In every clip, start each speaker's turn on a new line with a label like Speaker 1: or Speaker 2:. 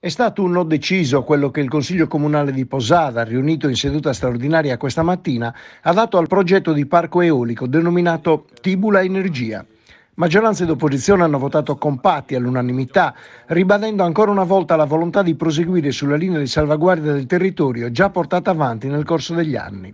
Speaker 1: È stato un no deciso quello che il Consiglio Comunale di Posada, riunito in seduta straordinaria questa mattina, ha dato al progetto di parco eolico denominato Tibula Energia. Maggioranza ed opposizione hanno votato compatti all'unanimità, ribadendo ancora una volta la volontà di proseguire sulla linea di salvaguardia del territorio già portata avanti nel corso degli anni.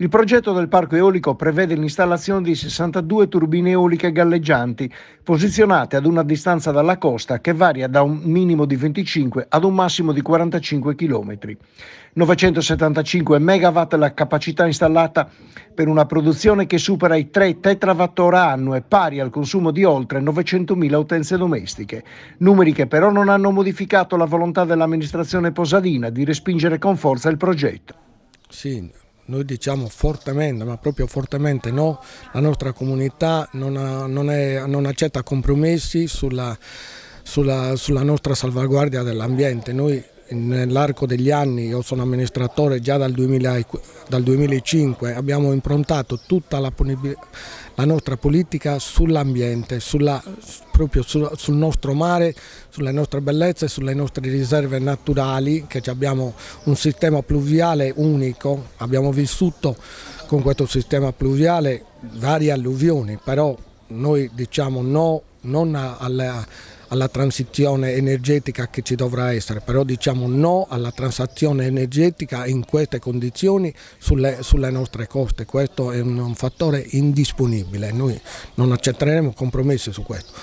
Speaker 1: Il progetto del parco eolico prevede l'installazione di 62 turbine eoliche galleggianti, posizionate ad una distanza dalla costa che varia da un minimo di 25 ad un massimo di 45 km. 975 MW la capacità installata per una produzione che supera i 3 tetrawatt-ora e pari al consumo di oltre 900.000 utenze domestiche, numeri che però non hanno modificato la volontà dell'amministrazione posadina di respingere con forza il progetto.
Speaker 2: Sì, noi diciamo fortemente, ma proprio fortemente no, la nostra comunità non, ha, non, è, non accetta compromessi sulla, sulla, sulla nostra salvaguardia dell'ambiente. Noi nell'arco degli anni, io sono amministratore già dal, 2000, dal 2005, abbiamo improntato tutta la, la nostra politica sull'ambiente, proprio su, sul nostro mare, sulle nostre bellezze, sulle nostre riserve naturali, che abbiamo un sistema pluviale unico, abbiamo vissuto con questo sistema pluviale varie alluvioni, però noi diciamo no non alla alla transizione energetica che ci dovrà essere, però diciamo no alla transazione energetica in queste condizioni sulle, sulle nostre coste, questo è un, un fattore indisponibile, noi non accetteremo compromessi su questo.